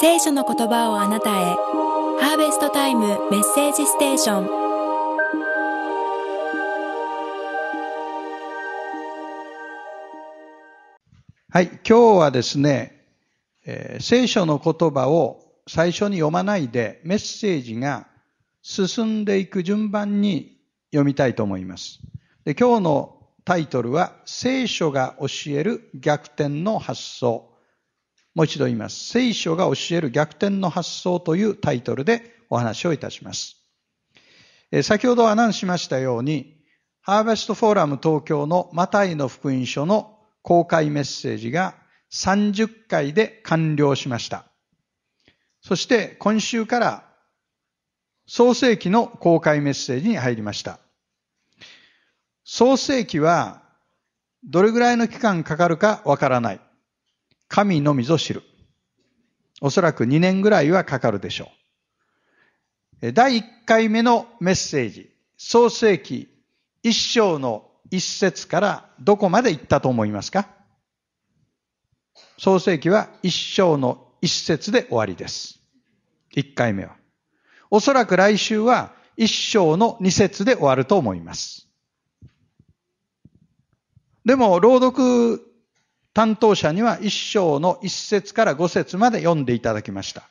聖書の言葉をあなたへハーベストタイムメッセージステーションはい今日はですね、え聖書の言葉を最初に読まないでメッセージが進んでいく順番に読みたいと思いますで今日のタイトルは聖書が教える逆転の発想もう一度言います。聖書が教える逆転の発想というタイトルでお話をいたします。え先ほどアナウンスしましたように、ハーベストフォーラム東京のマタイの福音書の公開メッセージが30回で完了しました。そして今週から創世記の公開メッセージに入りました。創世記はどれぐらいの期間かかるかわからない。神のみぞ知る。おそらく2年ぐらいはかかるでしょう。第1回目のメッセージ、創世記1章の1節からどこまで行ったと思いますか創世記は1章の1節で終わりです。1回目は。おそらく来週は1章の2節で終わると思います。でも、朗読担当者には一章の一節から五節まで読んでいただきました。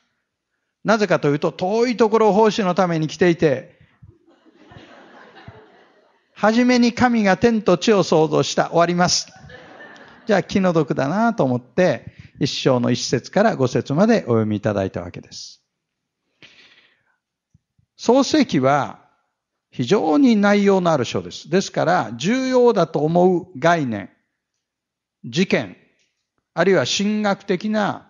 なぜかというと、遠いところを奉仕のために来ていて、はじめに神が天と地を創造した。終わります。じゃあ気の毒だなと思って、一章の一節から五節までお読みいただいたわけです。創世記は非常に内容のある章です。ですから、重要だと思う概念、事件、あるいは神学的な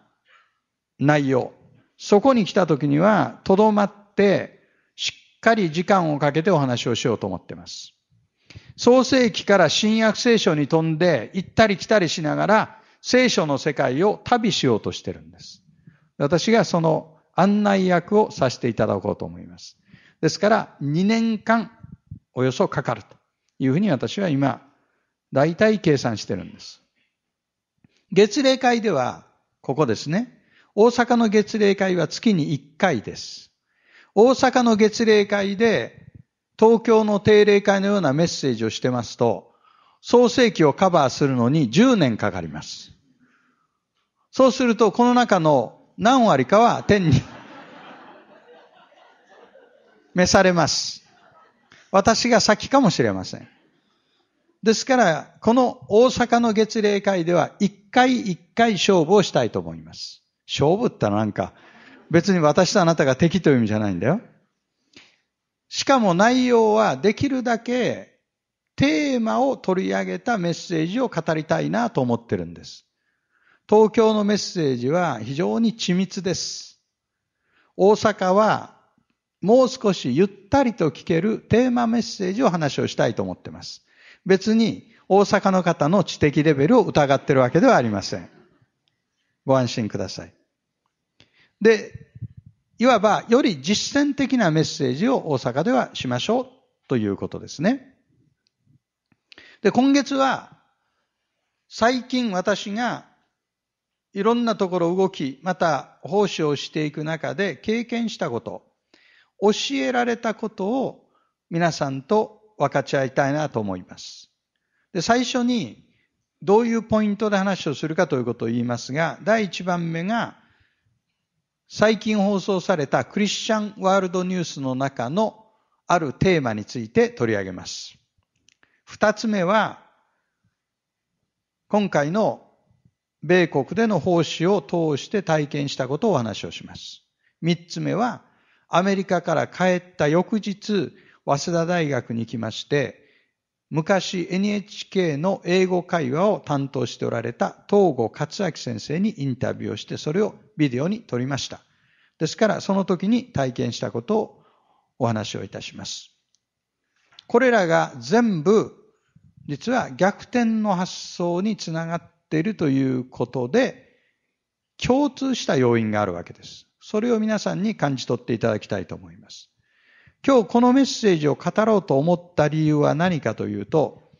内容、そこに来た時には、とどまって、しっかり時間をかけてお話をしようと思っています。創世記から新約聖書に飛んで、行ったり来たりしながら、聖書の世界を旅しようとしてるんです。私がその案内役をさせていただこうと思います。ですから、2年間、およそかかるというふうに私は今、大体計算してるんです。月例会では、ここですね。大阪の月例会は月に1回です。大阪の月例会で、東京の定例会のようなメッセージをしてますと、創世記をカバーするのに10年かかります。そうすると、この中の何割かは天に召されます。私が先かもしれません。ですから、この大阪の月例会では、一回一回勝負をしたいと思います。勝負ってなんか、別に私とあなたが敵という意味じゃないんだよ。しかも内容はできるだけテーマを取り上げたメッセージを語りたいなと思ってるんです。東京のメッセージは非常に緻密です。大阪はもう少しゆったりと聞けるテーマメッセージを話をしたいと思ってます。別に大阪の方の知的レベルを疑ってるわけではありません。ご安心ください。で、いわばより実践的なメッセージを大阪ではしましょうということですね。で、今月は最近私がいろんなところ動き、また奉仕をしていく中で経験したこと、教えられたことを皆さんと分かち合いたいなと思います。で最初にどういうポイントで話をするかということを言いますが、第1番目が、最近放送されたクリスチャンワールドニュースの中のあるテーマについて取り上げます。二つ目は、今回の米国での奉仕を通して体験したことをお話をします。三つ目は、アメリカから帰った翌日、早稲田大学に来まして、昔 NHK の英語会話を担当しておられた東郷克明先生にインタビューをして、それをビデオに撮りました。ですから、その時に体験したことをお話をいたします。これらが全部、実は逆転の発想につながっているということで、共通した要因があるわけです。それを皆さんに感じ取っていただきたいと思います。今日このメッセージを語ろうと思った理由は何かというと、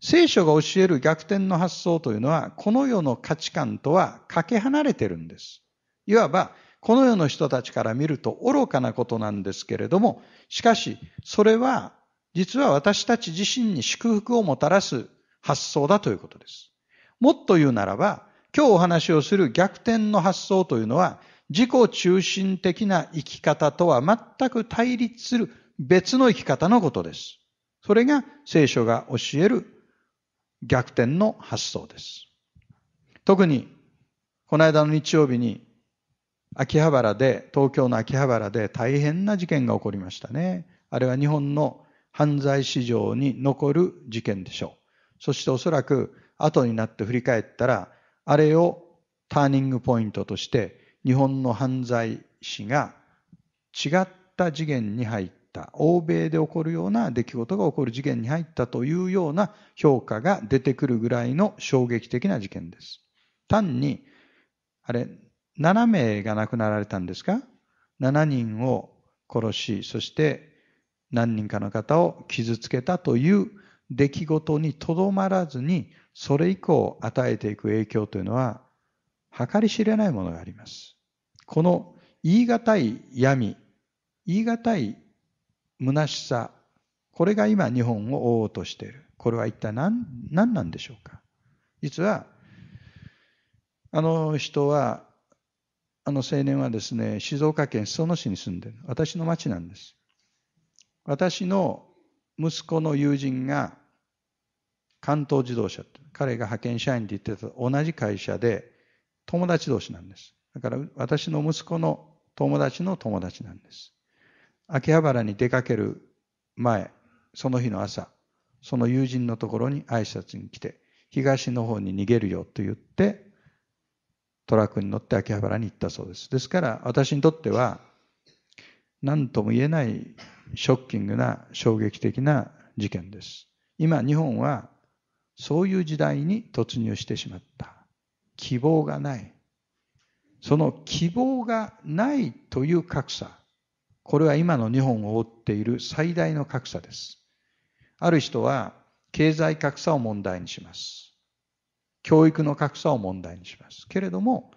聖書が教える逆転の発想というのは、この世の価値観とはかけ離れてるんです。いわば、この世の人たちから見ると愚かなことなんですけれども、しかし、それは、実は私たち自身に祝福をもたらす発想だということです。もっと言うならば、今日お話をする逆転の発想というのは、自己中心的な生き方とは全く対立する別の生き方のことです。それが聖書が教える逆転の発想です。特に、この間の日曜日に、秋葉原で、東京の秋葉原で大変な事件が起こりましたね。あれは日本の犯罪史上に残る事件でしょう。そしておそらく後になって振り返ったら、あれをターニングポイントとして日本の犯罪史が違った次元に入った欧米で起こるような出来事が起こる次元に入ったというような評価が出てくるぐらいの衝撃的な事件です。単にあれ7名が亡くなられたんですか7人を殺しそして何人かの方を傷つけたという出来事にとどまらずにそれ以降与えていく影響というのは計り知れないものがあります。この言い難い闇、言い難い虚しさ、これが今日本を覆おうとしている。これは一体何何なんでしょうか実は、あの人は、あの青年はですね、静岡県裾野市に住んでる。私の町なんです。私の息子の友人が関東自動車彼が派遣社員で言ってた同じ会社で友達同士なんです。だから私の息子の友達の友達なんです。秋葉原に出かける前、その日の朝、その友人のところに挨拶に来て、東の方に逃げるよと言って、トラックに乗って秋葉原に行ったそうです。ですから私にとっては、何とも言えないショッキングな衝撃的な事件です。今日本はそういう時代に突入してしまった。希望がない。その希望がないという格差。これは今の日本を覆っている最大の格差です。ある人は経済格差を問題にします。教育の格差を問題にします。けれども、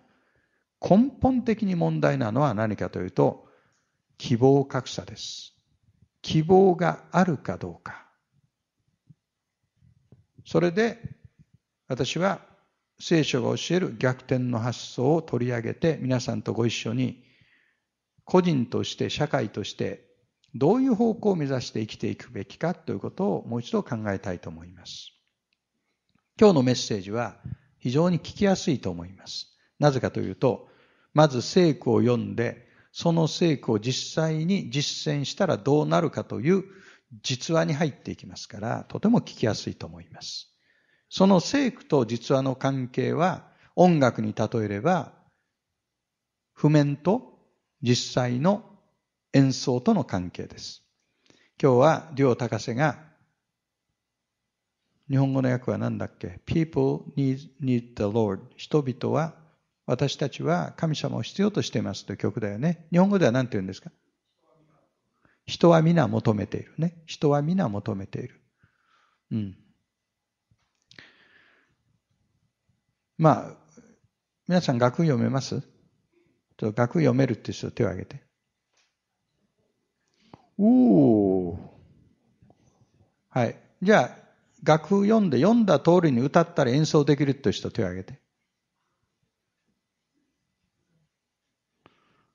根本的に問題なのは何かというと、希望格差です。希望があるかどうか。それで、私は聖書が教える逆転の発想を取り上げて皆さんとご一緒に個人として社会としてどういう方向を目指して生きていくべきかということをもう一度考えたいと思います。今日のメッセージは非常に聞きやすいと思います。なぜかというと、まず聖句を読んで、その聖句を実際に実践したらどうなるかという実話に入っていきますから、とても聞きやすいと思います。その聖句と実話の関係は音楽に例えれば譜面と実際の演奏との関係です。今日は両高瀬が日本語の訳は何だっけ ?People need, need the Lord. 人々は私たちは神様を必要としていますという曲だよね。日本語では何て言うんですか人は皆求めているね。人は皆求めている。うん。まあ、皆さん楽読めますちょっと楽読めるって人手を挙げて。おお。はい。じゃあ、楽読んで、読んだ通りに歌ったら演奏できるって人手を挙げて。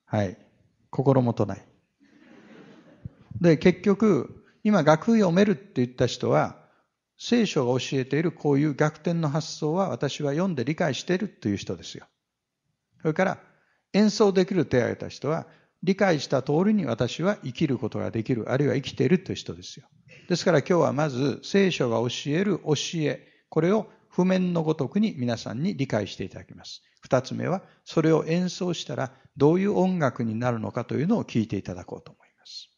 はい。心もとない。で、結局、今楽譜読めるって言った人は、聖書が教えているこういう逆転の発想は私は読んで理解しているという人ですよ。それから演奏できる手を挙げた人は理解した通りに私は生きることができるあるいは生きているという人ですよ。ですから今日はまず聖書が教える教えこれを譜面のごとくに皆さんに理解していただきます。二つ目はそれを演奏したらどういう音楽になるのかというのを聞いていただこうと思います。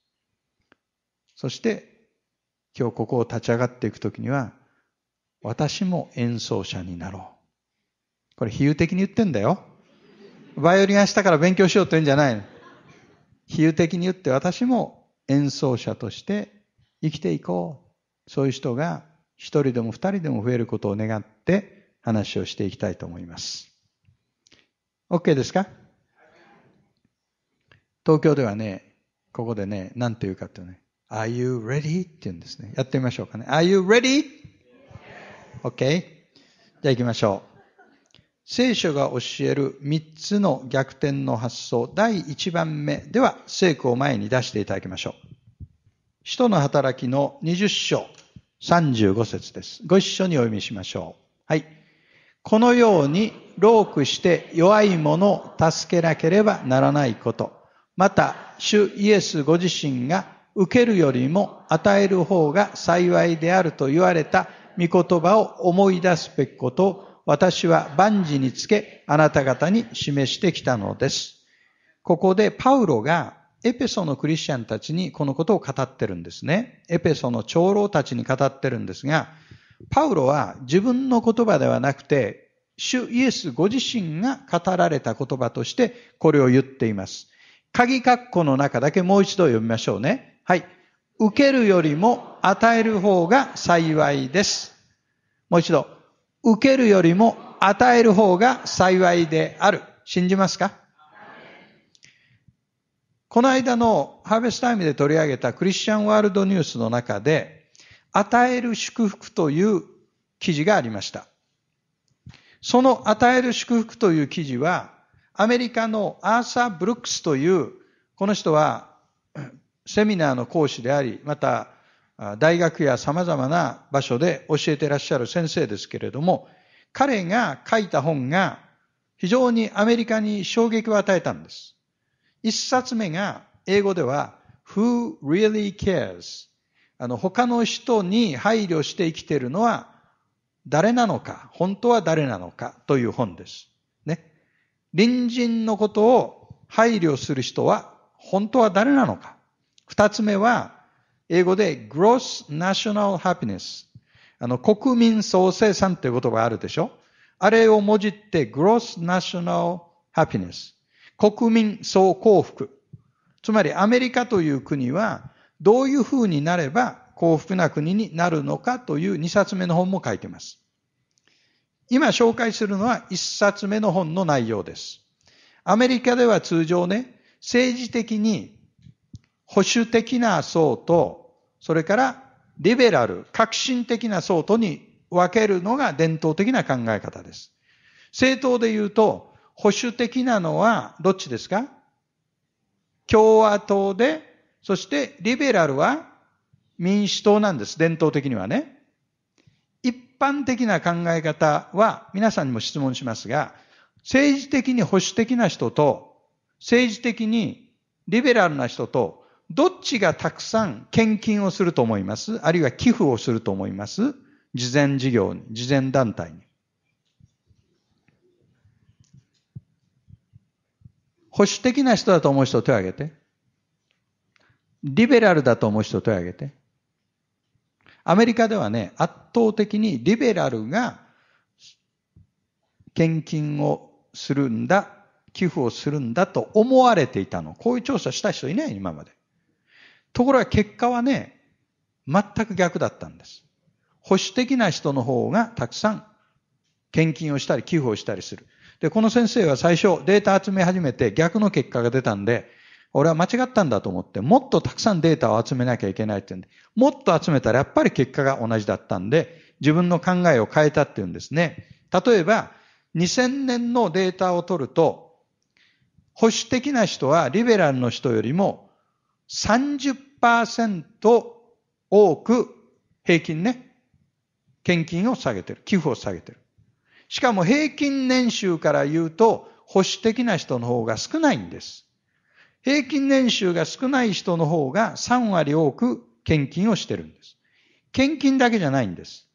そして今日ここを立ち上がっていくときには、私も演奏者になろう。これ比喩的に言ってんだよ。バイオリンがしたから勉強しようって言うんじゃないの。比喩的に言って私も演奏者として生きていこう。そういう人が一人でも二人でも増えることを願って話をしていきたいと思います。OK ですか東京ではね、ここでね、何て言うかってね、Are you ready? って言うんですね。やってみましょうかね。Are you ready?Okay? じゃあ行きましょう。聖書が教える3つの逆転の発想。第1番目では聖句を前に出していただきましょう。使徒の働きの20章35節です。ご一緒にお読みしましょう。はい。このように、老苦して弱い者を助けなければならないこと。また、主イエスご自身が受けるよりも与える方が幸いであると言われた御言葉を思い出すべきことを私は万事につけあなた方に示してきたのです。ここでパウロがエペソのクリスチャンたちにこのことを語ってるんですね。エペソの長老たちに語ってるんですが、パウロは自分の言葉ではなくて、主イエスご自身が語られた言葉としてこれを言っています。鍵括弧の中だけもう一度読みましょうね。はい。受けるよりも与える方が幸いです。もう一度。受けるよりも与える方が幸いである。信じますかこの間のハーベスタイムで取り上げたクリスチャンワールドニュースの中で、与える祝福という記事がありました。その与える祝福という記事は、アメリカのアーサー・ブルックスという、この人はセミナーの講師であり、また、大学や様々な場所で教えてらっしゃる先生ですけれども、彼が書いた本が非常にアメリカに衝撃を与えたんです。一冊目が英語では Who really cares? あの他の人に配慮して生きているのは誰なのか、本当は誰なのかという本です。ね。隣人のことを配慮する人は本当は誰なのか。二つ目は、英語で gross national happiness。あの、国民総生産っていう言葉があるでしょあれをもじって gross national happiness。国民総幸福。つまりアメリカという国はどういう風になれば幸福な国になるのかという2冊目の本も書いてます。今紹介するのは1冊目の本の内容です。アメリカでは通常ね、政治的に保守的な層と、それからリベラル、革新的な層とに分けるのが伝統的な考え方です。政党で言うと、保守的なのはどっちですか共和党で、そしてリベラルは民主党なんです。伝統的にはね。一般的な考え方は皆さんにも質問しますが、政治的に保守的な人と、政治的にリベラルな人と、どっちがたくさん献金をすると思いますあるいは寄付をすると思います慈善事業に、慈善団体に。保守的な人だと思う人手を挙げて。リベラルだと思う人手を挙げて。アメリカではね、圧倒的にリベラルが献金をするんだ、寄付をするんだと思われていたの。こういう調査した人いない、今まで。ところが結果はね、全く逆だったんです。保守的な人の方がたくさん献金をしたり寄付をしたりする。で、この先生は最初データ集め始めて逆の結果が出たんで、俺は間違ったんだと思って、もっとたくさんデータを集めなきゃいけないって言うんで、もっと集めたらやっぱり結果が同じだったんで、自分の考えを変えたっていうんですね。例えば、2000年のデータを取ると、保守的な人はリベラルの人よりも30%多く平均ね、献金を下げてる。寄付を下げてる。しかも平均年収から言うと、保守的な人の方が少ないんです。平均年収が少ない人の方が3割多く献金をしてるんです。献金だけじゃないんです。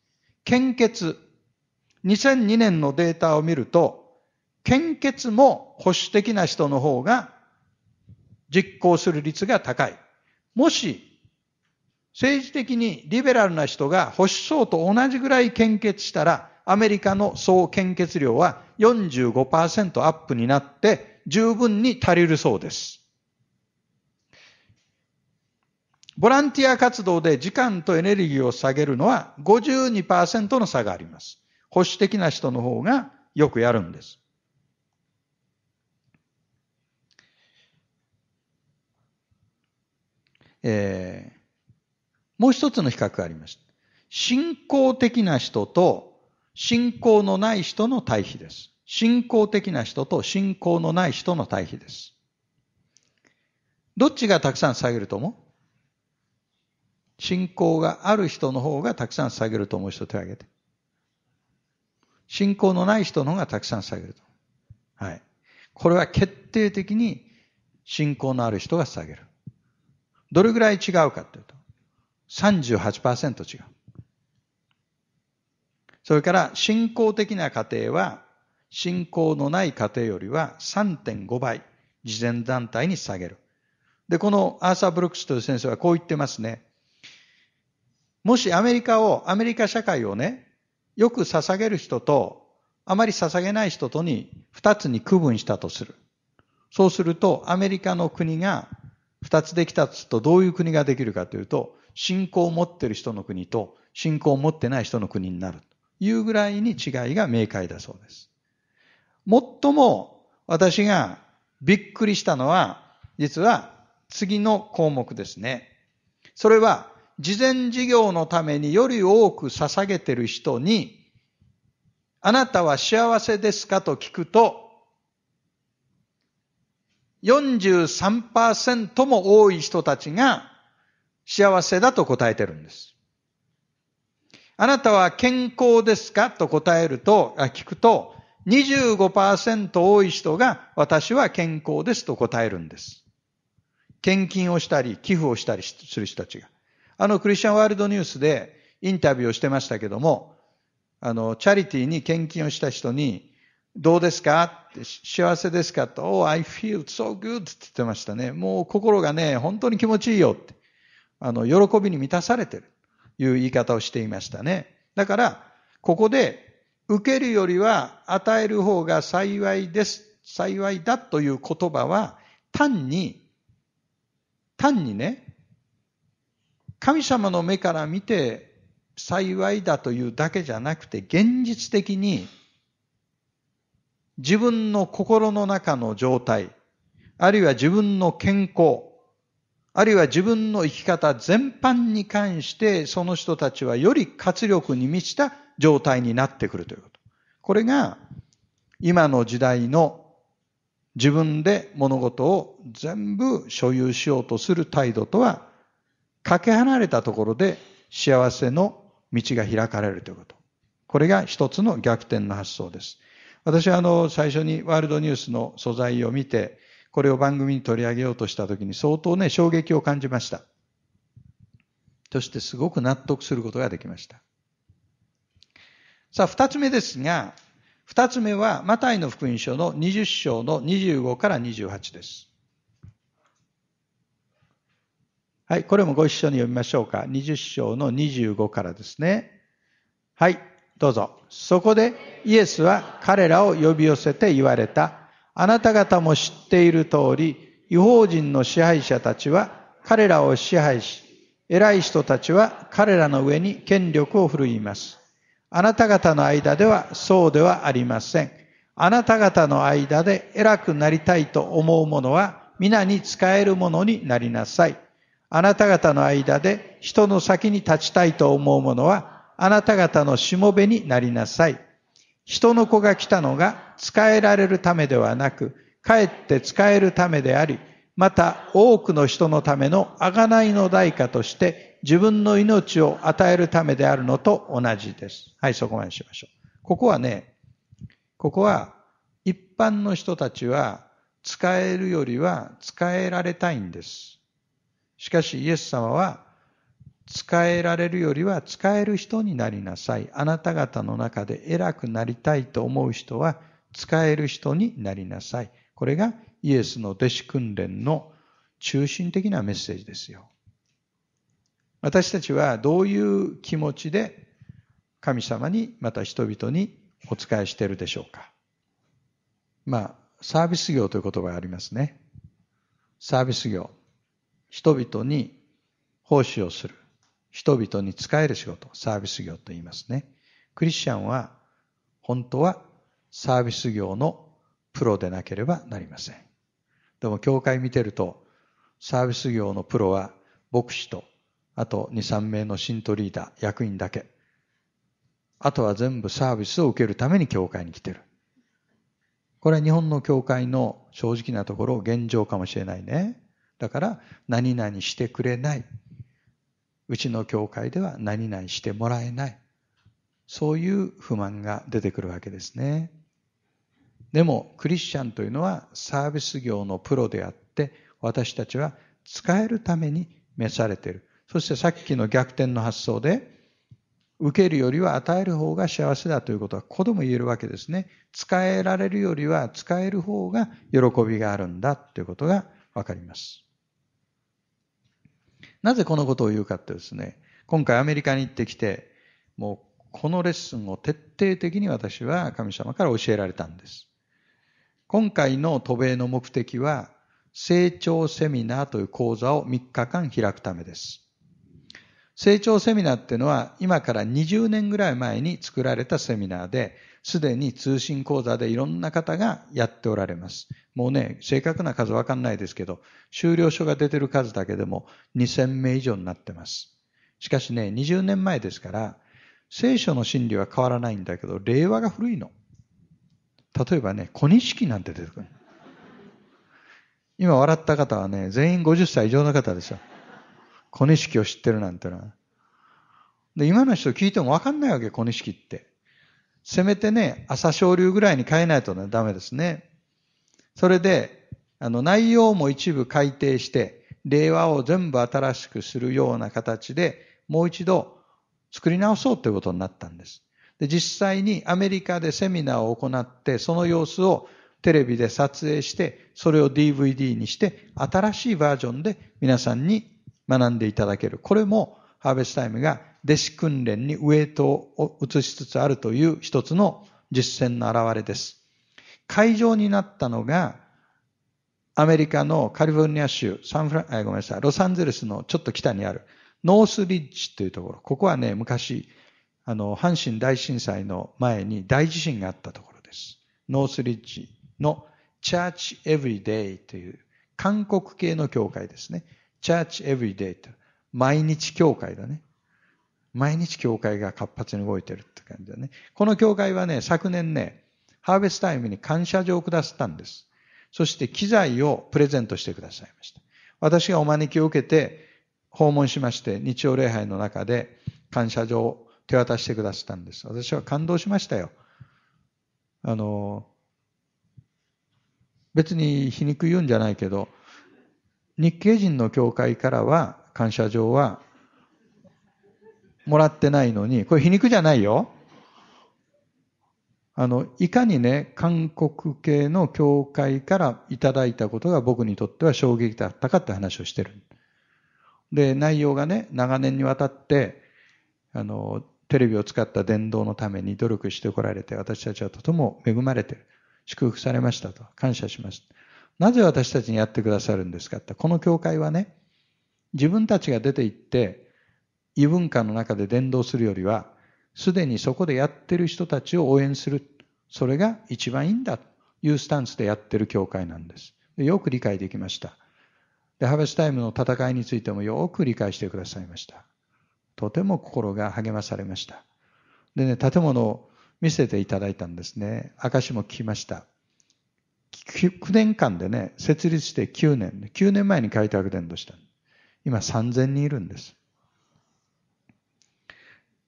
献血。2002年のデータを見ると、献血も保守的な人の方が実行する率が高い。もし、政治的にリベラルな人が保守層と同じぐらい献血したら、アメリカの総献血量は45%アップになって、十分に足りるそうです。ボランティア活動で時間とエネルギーを下げるのは52%の差があります。保守的な人の方がよくやるんです。えー、もう一つの比較がありました。信仰的な人と信仰のない人の対比です。信仰的な人と信仰のない人の対比です。どっちがたくさん下げると思う信仰がある人の方がたくさん下げると思う人手を挙げて。信仰のない人の方がたくさん下げると。はい。これは決定的に信仰のある人が下げる。どれぐらい違うかっていうと、38%違う。それから、信仰的な家庭は、信仰のない家庭よりは3.5倍、慈善団体に下げる。で、このアーサー・ブルックスという先生はこう言ってますね。もしアメリカを、アメリカ社会をね、よく捧げる人と、あまり捧げない人とに、二つに区分したとする。そうすると、アメリカの国が二つできたとどういう国ができるかというと、信仰を持っている人の国と信仰を持ってない人の国になるというぐらいに違いが明快だそうです。最も私がびっくりしたのは、実は次の項目ですね。それは、事前事業のためにより多く捧げている人に、あなたは幸せですかと聞くと、43%も多い人たちが幸せだと答えてるんです。あなたは健康ですかと答えると、聞くと、25%多い人が私は健康ですと答えるんです。献金をしたり、寄付をしたりする人たちが。あのクリスチャンワールドニュースでインタビューをしてましたけども、あの、チャリティーに献金をした人に、どうですかって幸せですかと、Oh, I feel so good って言ってましたね。もう心がね、本当に気持ちいいよって。あの、喜びに満たされてる。いう言い方をしていましたね。だから、ここで、受けるよりは与える方が幸いです。幸いだという言葉は、単に、単にね、神様の目から見て幸いだというだけじゃなくて、現実的に自分の心の中の状態、あるいは自分の健康、あるいは自分の生き方全般に関して、その人たちはより活力に満ちた状態になってくるということ。これが、今の時代の自分で物事を全部所有しようとする態度とは、かけ離れたところで幸せの道が開かれるということ。これが一つの逆転の発想です。私はあの最初にワールドニュースの素材を見て、これを番組に取り上げようとしたときに相当ね、衝撃を感じました。そしてすごく納得することができました。さあ、二つ目ですが、二つ目は、マタイの福音書の20章の25から28です。はい、これもご一緒に読みましょうか。20章の25からですね。はい。どうぞ。そこでイエスは彼らを呼び寄せて言われた。あなた方も知っている通り、違法人の支配者たちは彼らを支配し、偉い人たちは彼らの上に権力を振るいます。あなた方の間ではそうではありません。あなた方の間で偉くなりたいと思う者は皆に使えるものになりなさい。あなた方の間で人の先に立ちたいと思う者はあなた方のしもべになりなさい。人の子が来たのが使えられるためではなく、かえって使えるためであり、また多くの人のための贖いの代価として自分の命を与えるためであるのと同じです。はい、そこまでしましょう。ここはね、ここは一般の人たちは使えるよりは使えられたいんです。しかしイエス様は使えられるよりは使える人になりなさい。あなた方の中で偉くなりたいと思う人は使える人になりなさい。これがイエスの弟子訓練の中心的なメッセージですよ。私たちはどういう気持ちで神様にまた人々にお仕えしているでしょうか。まあ、サービス業という言葉がありますね。サービス業。人々に奉仕をする。人々に仕える仕事、サービス業と言いますね。クリスチャンは本当はサービス業のプロでなければなりません。でも教会見てるとサービス業のプロは牧師とあと2、3名の信徒リーダー、役員だけ。あとは全部サービスを受けるために教会に来てる。これは日本の教会の正直なところ現状かもしれないね。だから何々してくれない。うちの教会では何々してもらえない。そういう不満が出てくるわけですね。でも、クリスチャンというのはサービス業のプロであって、私たちは使えるために召されている。そしてさっきの逆転の発想で、受けるよりは与える方が幸せだということは、ここでも言えるわけですね。使えられるよりは使える方が喜びがあるんだということがわかります。なぜこのことを言うかってですね、今回アメリカに行ってきて、もうこのレッスンを徹底的に私は神様から教えられたんです。今回の渡米の目的は、成長セミナーという講座を3日間開くためです。成長セミナーっていうのは今から20年ぐらい前に作られたセミナーで、すでに通信講座でいろんな方がやっておられます。もうね、正確な数わかんないですけど、修了書が出てる数だけでも2000名以上になってます。しかしね、20年前ですから、聖書の真理は変わらないんだけど、令和が古いの。例えばね、小錦なんて出てくる。今笑った方はね、全員50歳以上の方ですよ。小錦を知ってるなんてのは。で、今の人聞いてもわかんないわけ、小錦って。せめてね、朝昇流ぐらいに変えないとダメですね。それで、あの、内容も一部改定して、令和を全部新しくするような形で、もう一度作り直そうということになったんです。で、実際にアメリカでセミナーを行って、その様子をテレビで撮影して、それを DVD にして、新しいバージョンで皆さんに学んでいただける。これもハーベスタイムが弟子訓練にウエイトを移しつつあるという一つの実践の表れです。会場になったのが、アメリカのカリフォルニア州、サンフラン、ごめんなさい、ロサンゼルスのちょっと北にある、ノースリッジというところ。ここはね、昔、あの、阪神大震災の前に大地震があったところです。ノースリッジのチャーチエブリデイという韓国系の教会ですね。チャーチエブリデイという、毎日教会だね。毎日教会が活発に動いてるって感じだね。この教会はね、昨年ね、ハーベスタイムに感謝状をくださったんです。そして機材をプレゼントしてくださいました。私がお招きを受けて訪問しまして、日曜礼拝の中で感謝状を手渡してくださったんです。私は感動しましたよ。あの、別に皮肉言うんじゃないけど、日系人の教会からは感謝状はもらってないのに、これ皮肉じゃないよ。あの、いかにね、韓国系の教会からいただいたことが僕にとっては衝撃だったかって話をしてる。で、内容がね、長年にわたって、あの、テレビを使った伝道のために努力してこられて、私たちはとても恵まれてる。祝福されましたと。感謝しました。なぜ私たちにやってくださるんですかって、この教会はね、自分たちが出て行って、異文化の中で伝道するよりは、すでにそこでやってる人たちを応援する。それが一番いいんだというスタンスでやってる教会なんです。よく理解できました。で、ハーベスタイムの戦いについてもよく理解してくださいました。とても心が励まされました。でね、建物を見せていただいたんですね。証も聞きました。9年間でね、設立して9年、9年前に開拓伝道した。今3000人いるんです。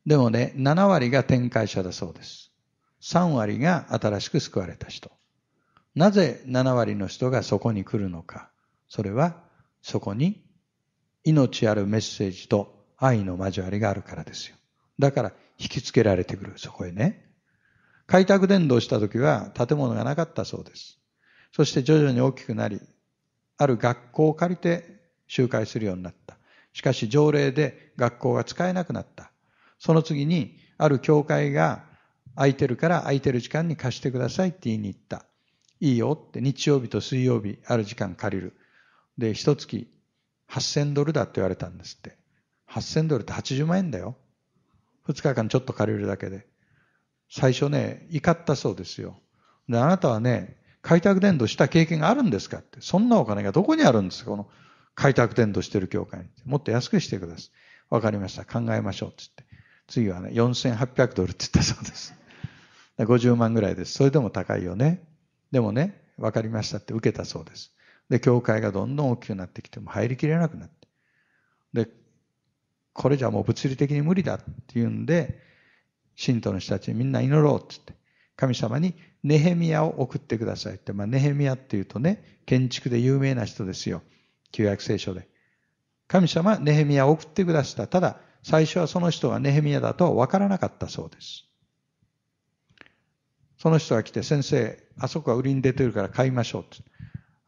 でもね、7割が展開者だそうです。3割が新しく救われた人。なぜ7割の人がそこに来るのか。それはそこに命あるメッセージと愛の交わりがあるからですよ。だから引きつけられてくる、そこへね。開拓伝道した時は建物がなかったそうです。そして徐々に大きくなり、ある学校を借りて集会するようになった。しかし条例で学校が使えなくなった。その次に、ある教会が空いてるから空いてる時間に貸してくださいって言いに行った。いいよって日曜日と水曜日ある時間借りる。で、一月8000ドルだって言われたんですって。8000ドルって80万円だよ。2日間ちょっと借りるだけで。最初ね、怒ったそうですよ。で、あなたはね、開拓伝導した経験があるんですかって。そんなお金がどこにあるんですかこの開拓伝導してる教会に。もっと安くしてください。わかりました。考えましょう。つって。次はね、4800ドルって言ったそうです。50万ぐらいです。それでも高いよね。でもね、分かりましたって受けたそうです。で、教会がどんどん大きくなってきても入りきれなくなって。で、これじゃもう物理的に無理だっていうんで、信徒の人たちにみんな祈ろうって言って、神様にネヘミヤを送ってくださいって、まあ、ネヘミヤっていうとね、建築で有名な人ですよ。旧約聖書で。神様、ネヘミヤを送ってくださった。ただ、最初はその人がネヘミヤだと分からなかったそうです。その人が来て、先生、あそこは売りに出てるから買いましょう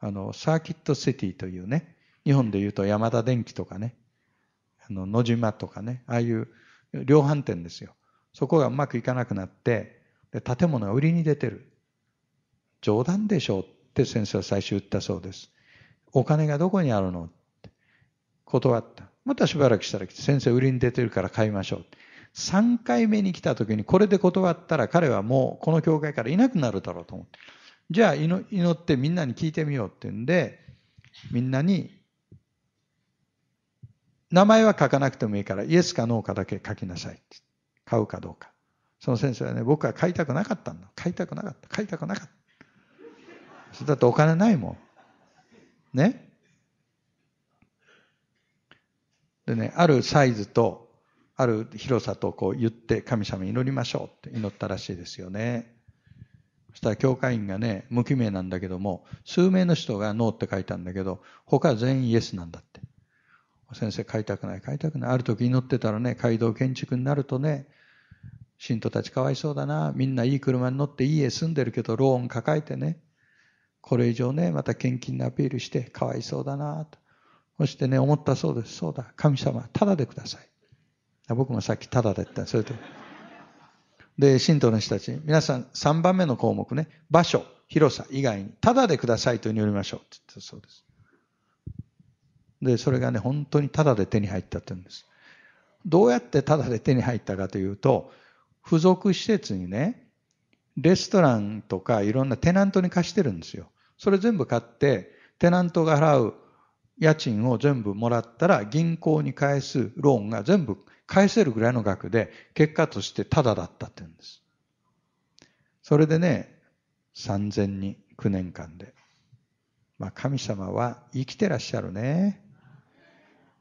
あの、サーキットシティというね、日本で言うと山田電機とかね、あの、野島とかね、ああいう量販店ですよ。そこがうまくいかなくなって、で建物が売りに出てる。冗談でしょうって先生は最初言ったそうです。お金がどこにあるのって断った。またしばらくしたら来て、先生売りに出てるから買いましょう。3回目に来た時にこれで断ったら彼はもうこの教会からいなくなるだろうと思って。じゃあ祈ってみんなに聞いてみようっていうんで、みんなに名前は書かなくてもいいからイエスかノーかだけ書きなさい。買うかどうか。その先生はね、僕は買いたくなかったんだ。買いたくなかった。買いたくなかった。だってお金ないもん。ね。でね、あるサイズと、ある広さとこう言って神様祈りましょうって祈ったらしいですよね。そしたら教会員がね、無記名なんだけども、数名の人がノーって書いたんだけど、他は全員イエスなんだって。先生、買いたくない、買いたくない。ある時祈ってたらね、街道建築になるとね、信徒たちかわいそうだな。みんないい車に乗って家住んでるけど、ローン抱えてね、これ以上ね、また献金のアピールしてかわいそうだなと。そしてね、思ったそうです。そうだ、神様、ただでください。僕もさっきただでって、それと。で、信徒の人たち、皆さん3番目の項目ね、場所、広さ以外に、ただでくださいと祈りましょうって言ったそうです。で、それがね、本当にただで手に入ったって言うんです。どうやってただで手に入ったかというと、付属施設にね、レストランとかいろんなテナントに貸してるんですよ。それ全部買って、テナントが払う家賃を全部もらったら銀行に返すローンが全部返せるぐらいの額で結果としてタダだったって言うんです。それでね、3000人、9年間で。まあ、神様は生きてらっしゃるね。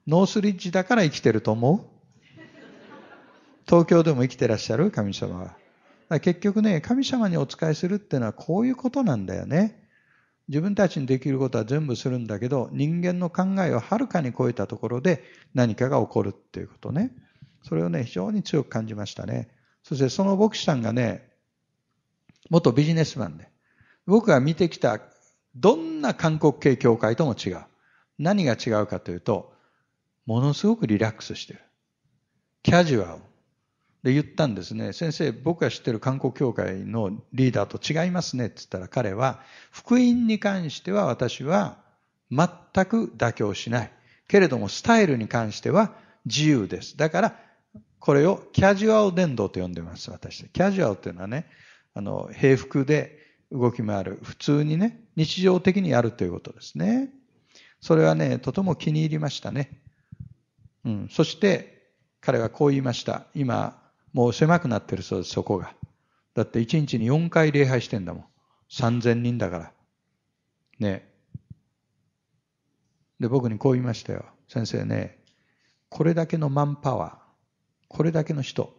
ノースリッジだから生きてると思う東京でも生きてらっしゃる神様は。結局ね、神様にお仕えするっていうのはこういうことなんだよね。自分たちにできることは全部するんだけど、人間の考えをはるかに超えたところで何かが起こるっていうことね。それをね、非常に強く感じましたね。そしてその牧師さんがね、元ビジネスマンで、僕が見てきたどんな韓国系教会とも違う。何が違うかというと、ものすごくリラックスしてる。キャジュアル。で、言ったんですね。先生、僕が知ってる韓国協会のリーダーと違いますね。って言ったら彼は、福音に関しては私は全く妥協しない。けれども、スタイルに関しては自由です。だから、これをキャジュアル伝道と呼んでます、私。キャジュアルっていうのはね、あの、平服で動き回る。普通にね、日常的にやるということですね。それはね、とても気に入りましたね。うん。そして、彼はこう言いました。今、もう狭くなってるそうです、そこが。だって1日に4回礼拝してんだもん。3000人だから。ねで、僕にこう言いましたよ。先生ね、これだけのマンパワー、これだけの人、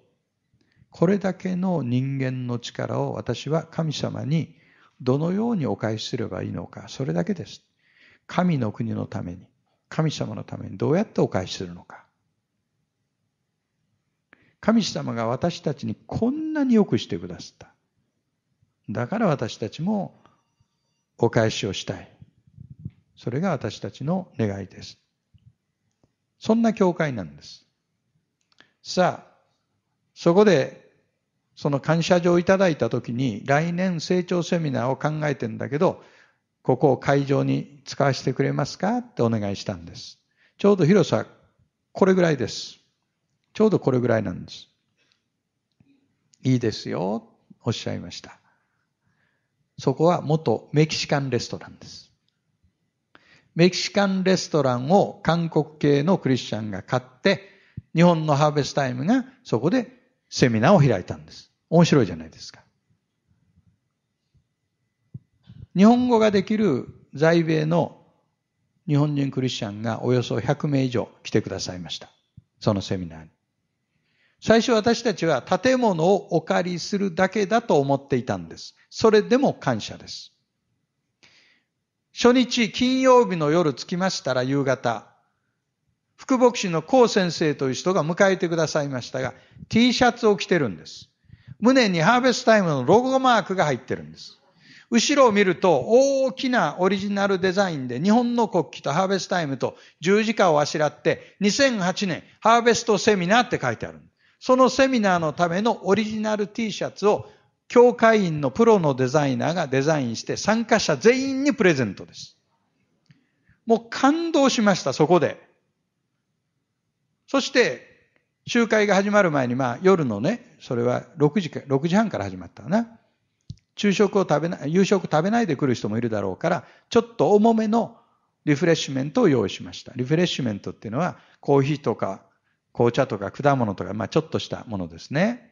これだけの人間の力を私は神様にどのようにお返しすればいいのか、それだけです。神の国のために、神様のためにどうやってお返しするのか。神様が私たちにこんなによくしてくださった。だから私たちもお返しをしたい。それが私たちの願いです。そんな教会なんです。さあ、そこで、その感謝状をいただいたときに、来年成長セミナーを考えてんだけど、ここを会場に使わせてくれますかってお願いしたんです。ちょうど広さ、これぐらいです。ちょうどこれぐらいなんです。いいですよ、おっしゃいました。そこは元メキシカンレストランです。メキシカンレストランを韓国系のクリスチャンが買って、日本のハーベスタイムがそこでセミナーを開いたんです。面白いじゃないですか。日本語ができる在米の日本人クリスチャンがおよそ100名以上来てくださいました。そのセミナーに。最初私たちは建物をお借りするだけだと思っていたんです。それでも感謝です。初日金曜日の夜着きましたら夕方、副牧師のコ先生という人が迎えてくださいましたが、T シャツを着てるんです。胸にハーベストタイムのロゴマークが入ってるんです。後ろを見ると大きなオリジナルデザインで日本の国旗とハーベストタイムと十字架をあしらって2008年ハーベストセミナーって書いてあるんです。そのセミナーのためのオリジナル T シャツを教会員のプロのデザイナーがデザインして参加者全員にプレゼントです。もう感動しました、そこで。そして、集会が始まる前に、まあ夜のね、それは6時か、6時半から始まったな。昼食を食べない、夕食食べないで来る人もいるだろうから、ちょっと重めのリフレッシュメントを用意しました。リフレッシュメントっていうのは、コーヒーとか紅茶とか果物とか、まあ、ちょっとしたものですね。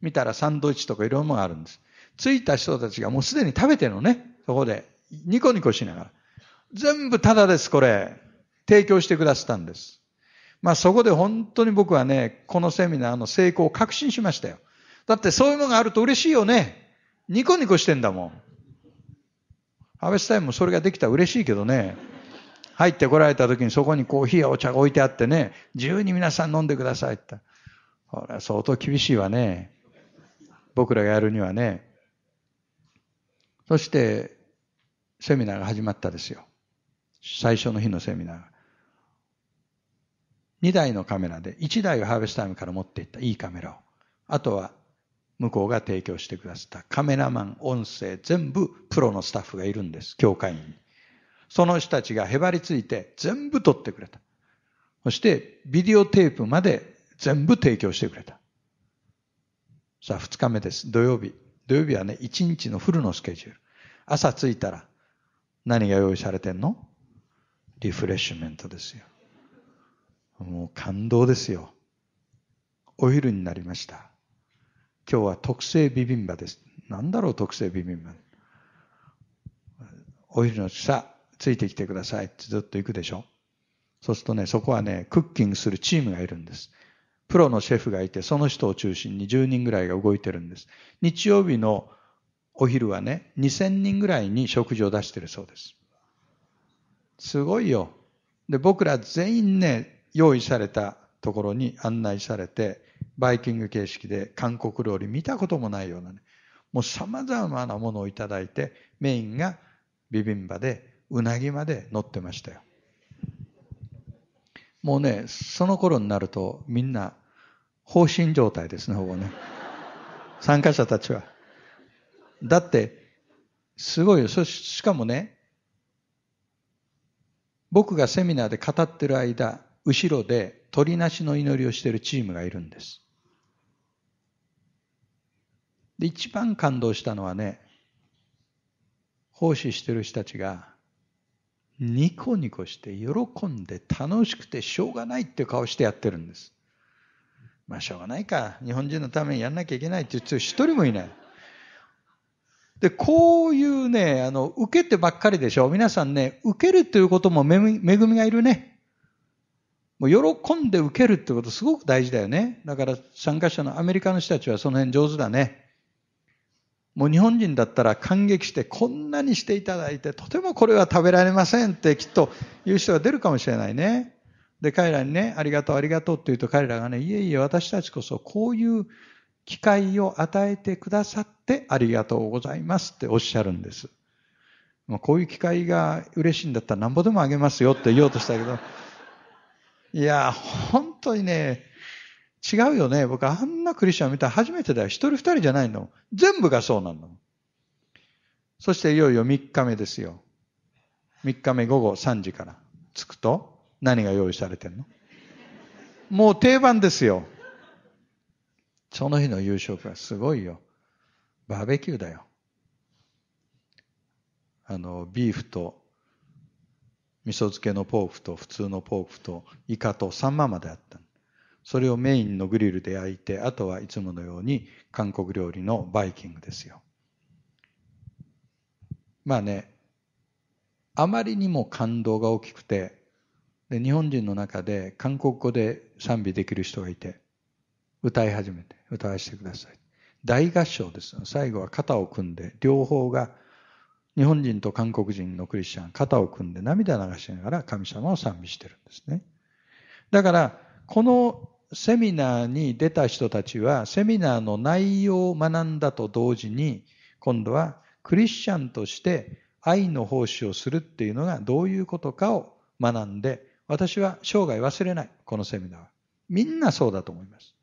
見たらサンドイッチとかいろんなものがあるんです。着いた人たちがもうすでに食べてるのね。そこで。ニコニコしながら。全部タダです、これ。提供してくださったんです。まあそこで本当に僕はね、このセミナーの成功を確信しましたよ。だってそういうのがあると嬉しいよね。ニコニコしてんだもん。安倍スタイムもそれができたら嬉しいけどね。入ってこられた時にそこにコーヒーやお茶が置いてあってね、自由に皆さん飲んでくださいって。ほら、相当厳しいわね。僕らがやるにはね。そして、セミナーが始まったですよ。最初の日のセミナーが。2台のカメラで、1台をハーベスタイムから持っていったいいカメラを。あとは、向こうが提供してくださったカメラマン、音声、全部プロのスタッフがいるんです、教会員。その人たちがへばりついて全部取ってくれた。そしてビデオテープまで全部提供してくれた。さあ、二日目です。土曜日。土曜日はね、一日のフルのスケジュール。朝着いたら何が用意されてんのリフレッシュメントですよ。もう感動ですよ。お昼になりました。今日は特製ビビンバです。なんだろう、特製ビビンバ。お昼のさ、ついてきてくださいってずっと行くでしょ。そうするとね、そこはね、クッキングするチームがいるんです。プロのシェフがいて、その人を中心に10人ぐらいが動いてるんです。日曜日のお昼はね、2000人ぐらいに食事を出してるそうです。すごいよ。で、僕ら全員ね、用意されたところに案内されて、バイキング形式で韓国料理見たこともないようなね、もう様々なものをいただいて、メインがビビンバで、うなぎまで乗ってましたよもうねその頃になるとみんな放心状態ですねほぼね参加者たちはだってすごいよそしかもね僕がセミナーで語ってる間後ろで鳥なしの祈りをしているチームがいるんですで一番感動したのはね奉仕してる人たちがニコニコして喜んで楽しくてしょうがないっていう顔してやってるんです。まあしょうがないか。日本人のためにやんなきゃいけないって言って一人もいない。で、こういうね、あの、受けてばっかりでしょ。皆さんね、受けるということも恵みがいるね。もう喜んで受けるってことすごく大事だよね。だから参加者のアメリカの人たちはその辺上手だね。もう日本人だったら感激してこんなにしていただいてとてもこれは食べられませんってきっと言う人が出るかもしれないね。で、彼らにね、ありがとうありがとうって言うと彼らがね、いえいえ私たちこそこういう機会を与えてくださってありがとうございますっておっしゃるんです。まあ、こういう機会が嬉しいんだったらなんぼでもあげますよって言おうとしたけど、いや、本当にね、違うよね。僕、あんなクリスチャン見た初めてだよ。一人二人じゃないの。全部がそうなの。そしていよいよ三日目ですよ。三日目午後三時から着くと、何が用意されてんのもう定番ですよ。その日の夕食はすごいよ。バーベキューだよ。あの、ビーフと、味噌漬けのポークと、普通のポークと、イカと、サンマまであったそれをメインのグリルで焼いて、あとはいつものように韓国料理のバイキングですよ。まあね、あまりにも感動が大きくて、で日本人の中で韓国語で賛美できる人がいて、歌い始めて、歌わせてください。大合唱です最後は肩を組んで、両方が、日本人と韓国人のクリスチャン、肩を組んで涙流しながら神様を賛美してるんですね。だから、このセミナーに出た人たちは、セミナーの内容を学んだと同時に、今度はクリスチャンとして愛の奉仕をするっていうのがどういうことかを学んで、私は生涯忘れない、このセミナーは。みんなそうだと思います。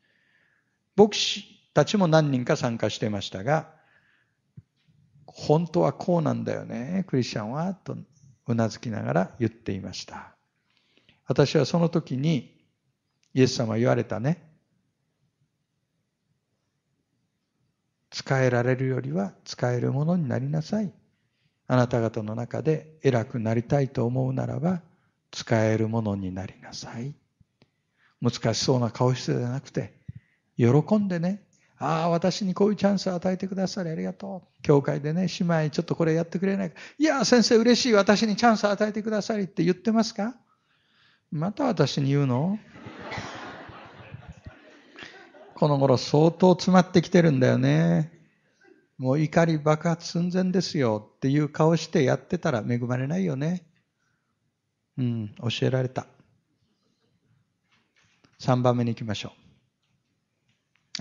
牧師たちも何人か参加してましたが、本当はこうなんだよね、クリスチャンは、とうなずきながら言っていました。私はその時に、イエス様は言われたね。使えられるよりは使えるものになりなさい。あなた方の中で偉くなりたいと思うならば使えるものになりなさい。難しそうな顔してじゃなくて、喜んでね、ああ、私にこういうチャンスを与えてくださりありがとう。教会でね、姉妹、ちょっとこれやってくれないか。いや、先生嬉しい、私にチャンスを与えてくださりって言ってますかまた私に言うのこの頃相当詰まってきてるんだよね。もう怒り爆発寸前ですよっていう顔してやってたら恵まれないよね。うん、教えられた。3番目に行きましょう。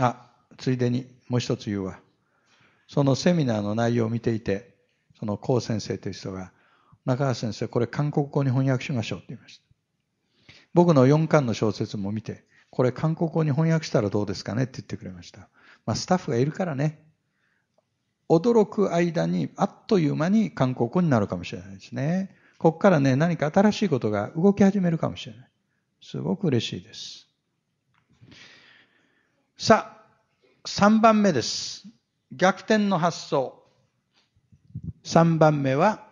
あ、ついでにもう一つ言うわ。そのセミナーの内容を見ていて、その高先生という人が、中川先生、これ韓国語に翻訳しましょうって言いました。僕の4巻の小説も見て、これ韓国語に翻訳したらどうですかねって言ってくれました。まあ、スタッフがいるからね、驚く間に、あっという間に韓国語になるかもしれないですね。ここからね、何か新しいことが動き始めるかもしれない。すごく嬉しいです。さあ、3番目です。逆転の発想。3番目は、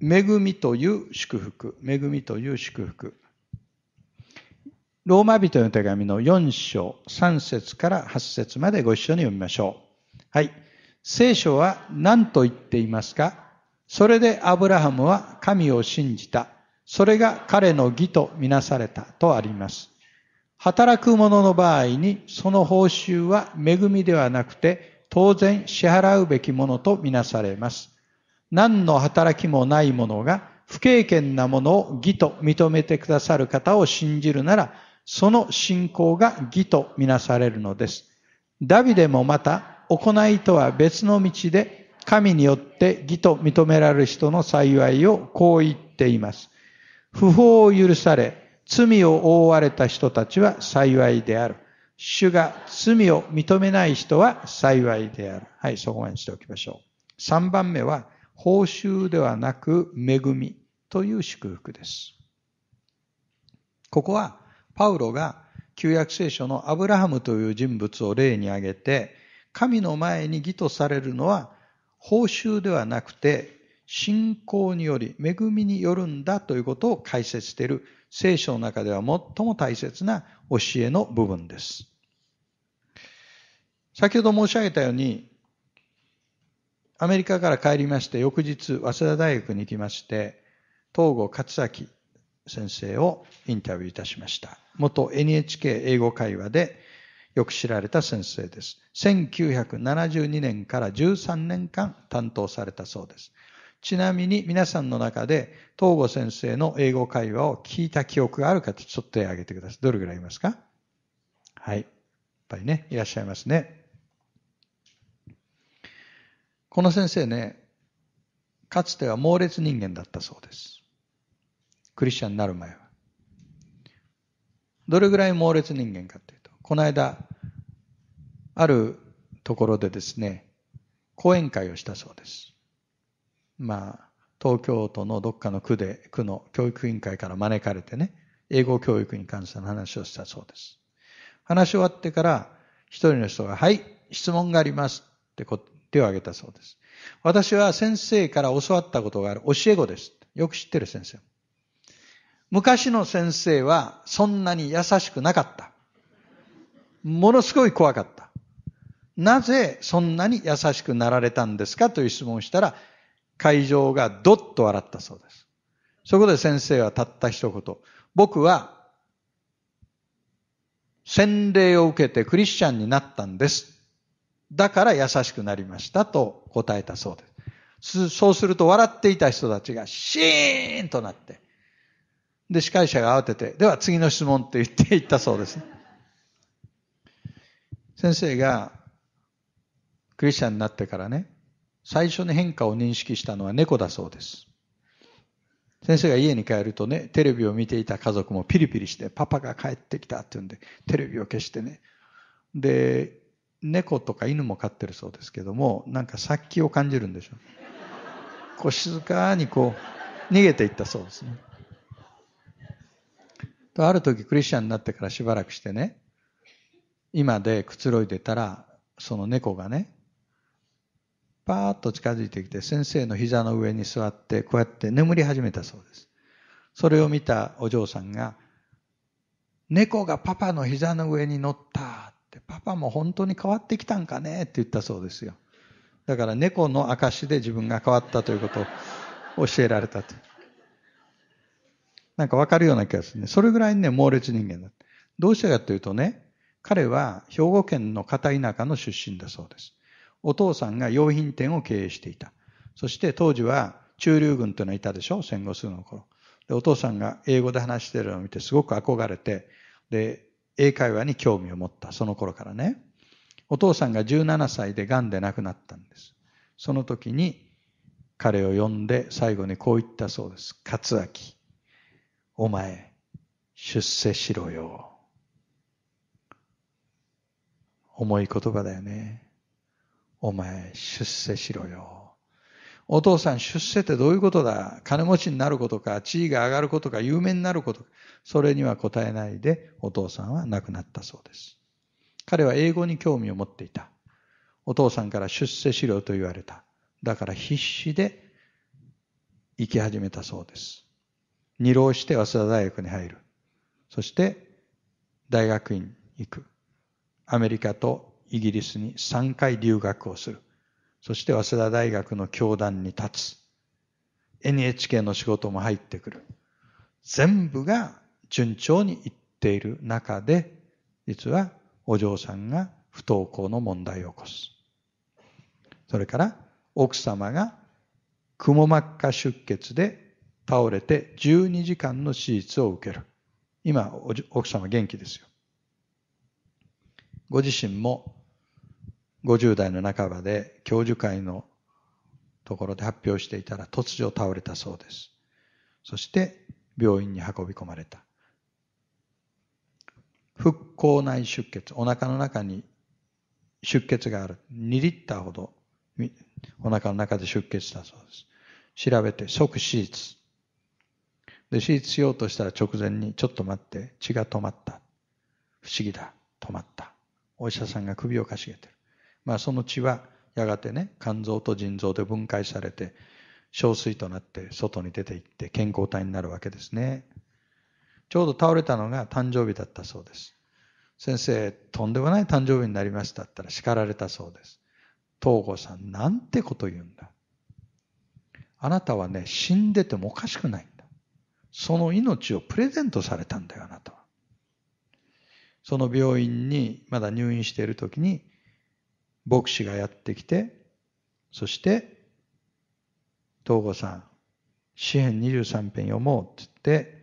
恵みという祝福。恵みという祝福。ローマ人の手紙の4章3節から8節までご一緒に読みましょう。はい。聖書は何と言っていますかそれでアブラハムは神を信じた。それが彼の義とみなされたとあります。働く者の場合にその報酬は恵みではなくて当然支払うべきものとみなされます。何の働きもないものが不経験なものを義と認めてくださる方を信じるなら、その信仰が義とみなされるのです。ダビデもまた、行いとは別の道で、神によって義と認められる人の幸いをこう言っています。不法を許され、罪を覆われた人たちは幸いである。主が罪を認めない人は幸いである。はい、そこまでにしておきましょう。3番目は、報酬ではなく恵みという祝福です。ここはパウロが旧約聖書のアブラハムという人物を例に挙げて、神の前に義とされるのは報酬ではなくて信仰により恵みによるんだということを解説している聖書の中では最も大切な教えの部分です。先ほど申し上げたようにアメリカから帰りまして、翌日、早稲田大学に行きまして、東郷勝明先生をインタビューいたしました。元 NHK 英語会話でよく知られた先生です。1972年から13年間担当されたそうです。ちなみに皆さんの中で東郷先生の英語会話を聞いた記憶がある方、ちょっと手を挙げてください。どれぐらいいますかはい。やっぱりね、いらっしゃいますね。この先生ね、かつては猛烈人間だったそうです。クリスチャンになる前は。どれぐらい猛烈人間かっていうと、この間、あるところでですね、講演会をしたそうです。まあ、東京都のどっかの区で、区の教育委員会から招かれてね、英語教育に関する話をしたそうです。話し終わってから、一人の人が、はい、質問がありますってこと、手を挙げたそうです。私は先生から教わったことがある教え子です。よく知ってる先生。昔の先生はそんなに優しくなかった。ものすごい怖かった。なぜそんなに優しくなられたんですかという質問をしたら、会場がドッと笑ったそうです。そこで先生はたった一言。僕は洗礼を受けてクリスチャンになったんです。だから優しくなりましたと答えたそうです。そうすると笑っていた人たちがシーンとなって、で、司会者が慌てて、では次の質問って言っていったそうです。先生がクリスチャンになってからね、最初に変化を認識したのは猫だそうです。先生が家に帰るとね、テレビを見ていた家族もピリピリして、パパが帰ってきたって言うんで、テレビを消してね。で、猫とか犬も飼ってるそうですけどもなんか殺気を感じるんでしょうこう静かにこう逃げていったそうですねとある時クリスチャンになってからしばらくしてね今でくつろいでたらその猫がねパーッと近づいてきて先生の膝の上に座ってこうやって眠り始めたそうですそれを見たお嬢さんが「猫がパパの膝の上に乗った」でパパも本当に変わってきたんかねって言ったそうですよ。だから猫の証で自分が変わったということを教えられたと。なんかわかるような気がするね。それぐらいね、猛烈人間だ。どうしてかというとね、彼は兵庫県の片田舎の出身だそうです。お父さんが用品店を経営していた。そして当時は中流軍というのはいたでしょ戦後すぐの頃。で、お父さんが英語で話してるのを見てすごく憧れて、で、英会話に興味を持った。その頃からね。お父さんが17歳で癌で亡くなったんです。その時に彼を呼んで最後にこう言ったそうです。勝明、お前、出世しろよ。重い言葉だよね。お前、出世しろよ。お父さん出世ってどういうことだ金持ちになることか、地位が上がることか、有名になることか。それには答えないで、お父さんは亡くなったそうです。彼は英語に興味を持っていた。お父さんから出世しろと言われた。だから必死で生き始めたそうです。二浪して早稲田大学に入る。そして大学院行く。アメリカとイギリスに3回留学をする。そして早稲田大学の教壇に立つ。NHK の仕事も入ってくる。全部が順調にいっている中で、実はお嬢さんが不登校の問題を起こす。それから奥様がくも膜下出血で倒れて12時間の手術を受ける。今、奥様元気ですよ。ご自身も50代の半ばで教授会のところで発表していたら突如倒れたそうです。そして病院に運び込まれた。復興内出血、お腹の中に出血がある。2リッターほどお腹の中で出血したそうです。調べて即手術。で、手術しようとしたら直前にちょっと待って血が止まった。不思議だ。止まった。お医者さんが首をかしげてる。まあ、その血はやがてね肝臓と腎臓で分解されて憔水となって外に出ていって健康体になるわけですねちょうど倒れたのが誕生日だったそうです先生とんでもない誕生日になりましたったら叱られたそうです東郷さんなんてこと言うんだあなたはね死んでてもおかしくないんだその命をプレゼントされたんだよあなたはその病院にまだ入院している時に牧師がやってきて、そして、東郷さん、詩編23編読もうって言って、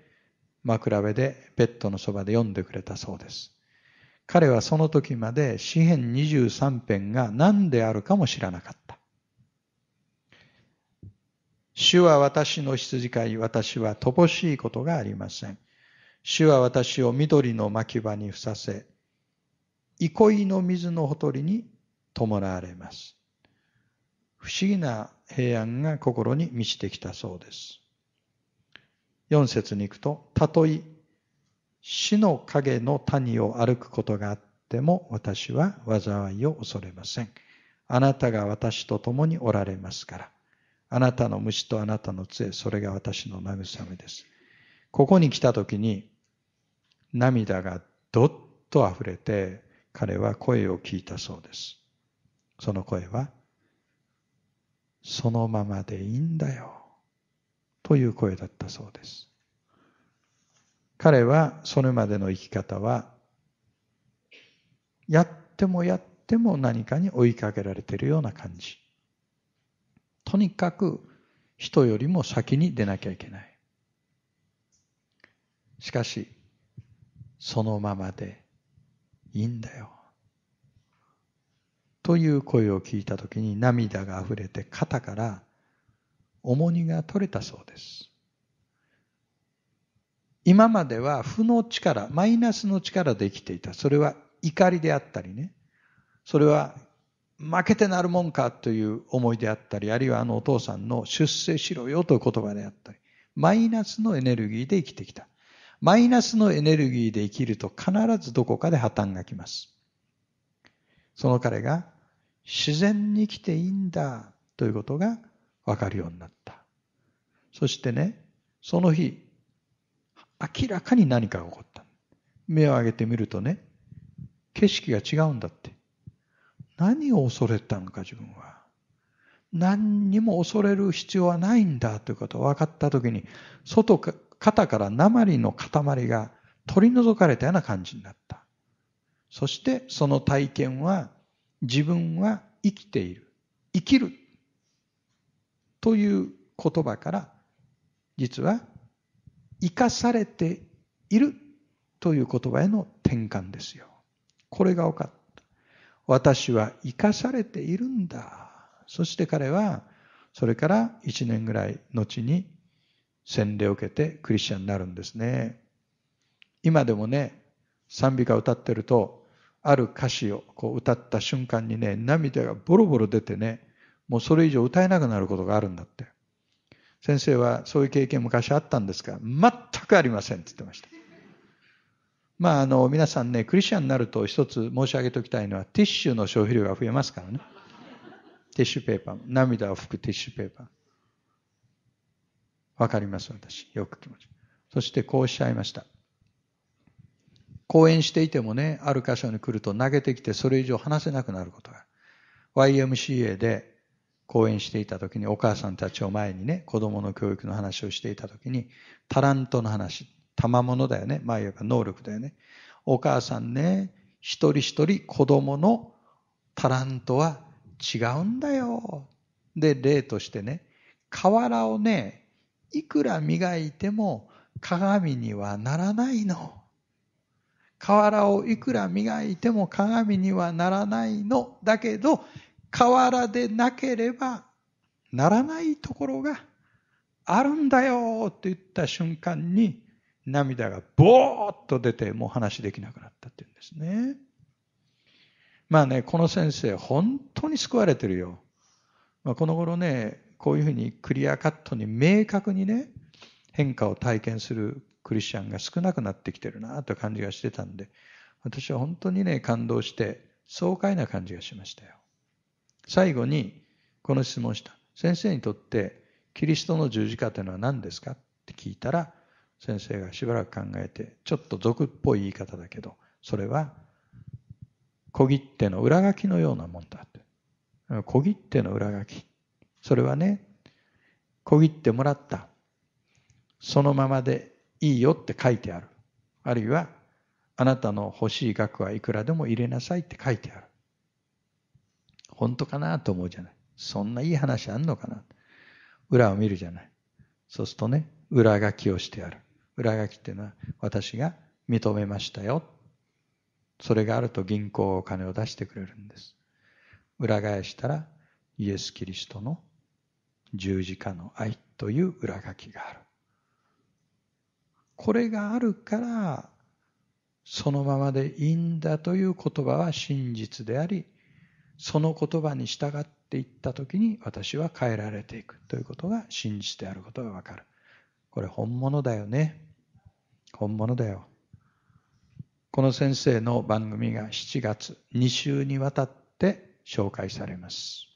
枕辺でベッドのそばで読んでくれたそうです。彼はその時まで詩編23編が何であるかも知らなかった。主は私の羊飼い、私は乏しいことがありません。主は私を緑の牧場にふさせ、憩いの水のほとりに弔われます。不思議な平安が心に満ちてきたそうです。4節に行くと、たとえ死の影の谷を歩くことがあっても私は災いを恐れません。あなたが私と共におられますから。あなたの虫とあなたの杖、それが私の慰めです。ここに来た時に涙がどっと溢れて彼は声を聞いたそうです。その声は、そのままでいいんだよ。という声だったそうです。彼はそれまでの生き方は、やってもやっても何かに追いかけられているような感じ。とにかく人よりも先に出なきゃいけない。しかし、そのままでいいんだよ。という声を聞いた時に涙が溢れて肩から重荷が取れたそうです。今までは負の力、マイナスの力で生きていた。それは怒りであったりね。それは負けてなるもんかという思いであったり、あるいはあのお父さんの出世しろよという言葉であったり、マイナスのエネルギーで生きてきた。マイナスのエネルギーで生きると必ずどこかで破綻が来ます。その彼が自然に生きていいんだということがわかるようになった。そしてね、その日、明らかに何かが起こった。目を上げてみるとね、景色が違うんだって。何を恐れたのか自分は。何にも恐れる必要はないんだということが分かった時に、外か、肩から鉛の塊が取り除かれたような感じになった。そしてその体験は自分は生きている生きるという言葉から実は生かされているという言葉への転換ですよこれが分かった私は生かされているんだそして彼はそれから1年ぐらい後に洗礼を受けてクリスチャンになるんですね今でもね賛美歌歌ってるとある歌詞をこう歌った瞬間にね、涙がボロボロ出てね、もうそれ以上歌えなくなることがあるんだって。先生はそういう経験昔あったんですが、全くありませんって言ってました。まあ、あの、皆さんね、クリスチャンになると一つ申し上げておきたいのは、ティッシュの消費量が増えますからね。ティッシュペーパー、涙を拭くティッシュペーパー。わかります、私。よく気持ち。そしてこうおっしゃいました。講演していてもね、ある箇所に来ると投げてきてそれ以上話せなくなることが。YMCA で講演していた時にお母さんたちを前にね、子供の教育の話をしていた時に、タラントの話、賜物だよね。まあ言えば能力だよね。お母さんね、一人一人子供のタラントは違うんだよ。で、例としてね、瓦をね、いくら磨いても鏡にはならないの。瓦をいくら磨いても鏡にはならないのだけど瓦でなければならないところがあるんだよって言った瞬間に涙がボーッと出てもう話できなくなったっていうんですね。まあね、この先生本当に救われてるよ。まあ、この頃ね、こういうふうにクリアカットに明確にね、変化を体験するクリスチャンが少なくなってきてるなという感じがしてたんで、私は本当にね、感動して、爽快な感じがしましたよ。最後に、この質問した。先生にとって、キリストの十字架というのは何ですかって聞いたら、先生がしばらく考えて、ちょっと俗っぽい言い方だけど、それは、小切手の裏書きのようなもんだって。小切手の裏書き。それはね、小切ってもらった。そのままでいいよって書いてある。あるいは、あなたの欲しい額はいくらでも入れなさいって書いてある。本当かなと思うじゃない。そんないい話あんのかな。裏を見るじゃない。そうするとね、裏書きをしてある。裏書きっていうのは、私が認めましたよ。それがあると銀行お金を出してくれるんです。裏返したら、イエス・キリストの十字架の愛という裏書きがある。これがあるからそのままでいいんだという言葉は真実でありその言葉に従っていった時に私は変えられていくということが真実であることがわかるこれ本物だよね本物だよこの先生の番組が7月2週にわたって紹介されます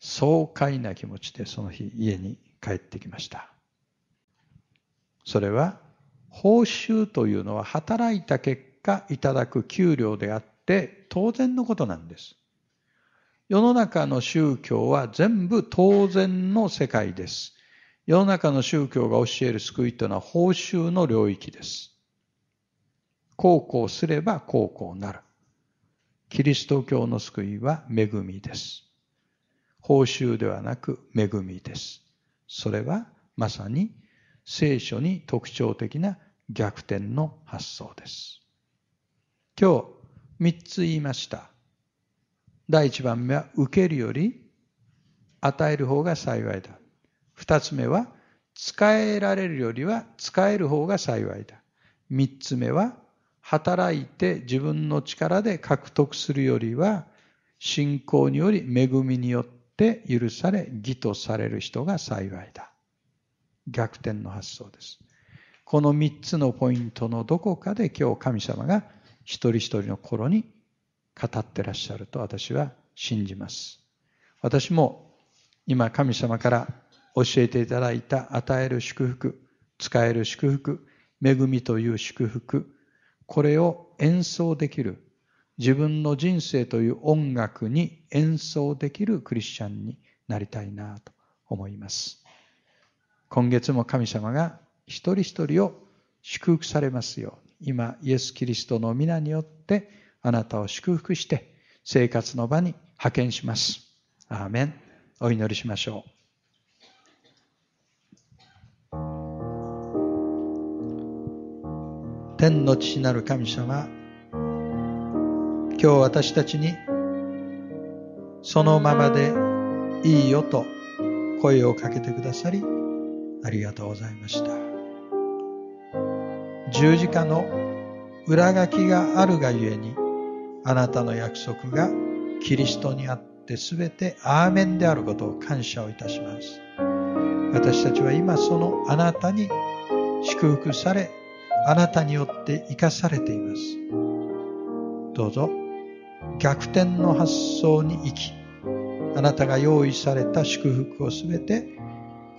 爽快な気持ちでその日家に帰ってきましたそれは報酬というのは働いた結果いただく給料であって当然のことなんです。世の中の宗教は全部当然の世界です。世の中の宗教が教える救いというのは報酬の領域です。こうこうすればこうこうなる。キリスト教の救いは恵みです。報酬ではなく恵みです。それはまさに聖書に特徴的な逆転の発想です。今日3つ言いました。第1番目は受けるより与える方が幸いだ。2つ目は使えられるよりは使える方が幸いだ。3つ目は働いて自分の力で獲得するよりは信仰により恵みによって許され義とされる人が幸いだ。逆転の発想です。この3つのポイントのどこかで今日神様が一人一人の頃に語ってらっしゃると私は信じます。私も今神様から教えていただいた与える祝福、使える祝福、恵みという祝福、これを演奏できる、自分の人生という音楽に演奏できるクリスチャンになりたいなと思います。今月も神様が一人一人を祝福されますように今イエス・キリストの皆によってあなたを祝福して生活の場に派遣します。アーメンお祈りしましょう。天の父なる神様今日私たちにそのままでいいよと声をかけてくださりありがとうございました十字架の裏書きがあるがゆえにあなたの約束がキリストにあって全てアーメンであることを感謝をいたします私たちは今そのあなたに祝福されあなたによって生かされていますどうぞ逆転の発想に生きあなたが用意された祝福を全て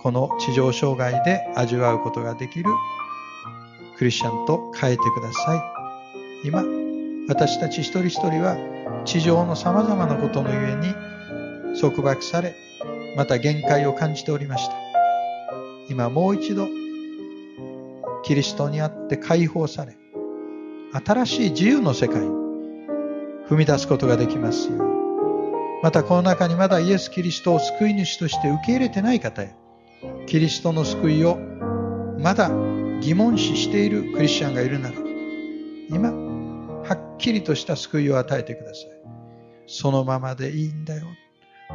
この地上障害で味わうことができるクリスチャンと変えてください。今、私たち一人一人は地上の様々なことのゆえに束縛され、また限界を感じておりました。今もう一度、キリストにあって解放され、新しい自由の世界に踏み出すことができますように。またこの中にまだイエス・キリストを救い主として受け入れてない方や、キリストの救いをまだ疑問視しているクリスチャンがいるなら今はっきりとした救いを与えてくださいそのままでいいんだよ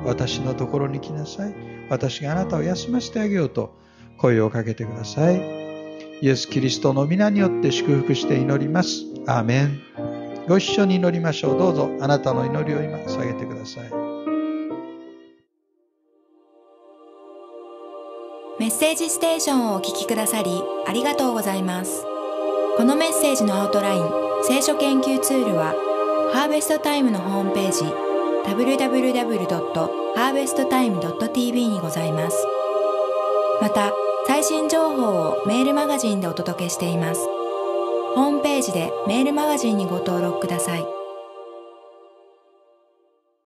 私のところに来なさい私があなたを休ませてあげようと声をかけてくださいイエス・キリストの皆によって祝福して祈りますアーメンご一緒に祈りましょうどうぞあなたの祈りを今下げてくださいメッセージステーションをお聞きくださりありがとうございますこのメッセージのアウトライン聖書研究ツールはハーベストタイムのホームページ www.harvesttime.tv にございますまた最新情報をメールマガジンでお届けしていますホームページでメールマガジンにご登録ください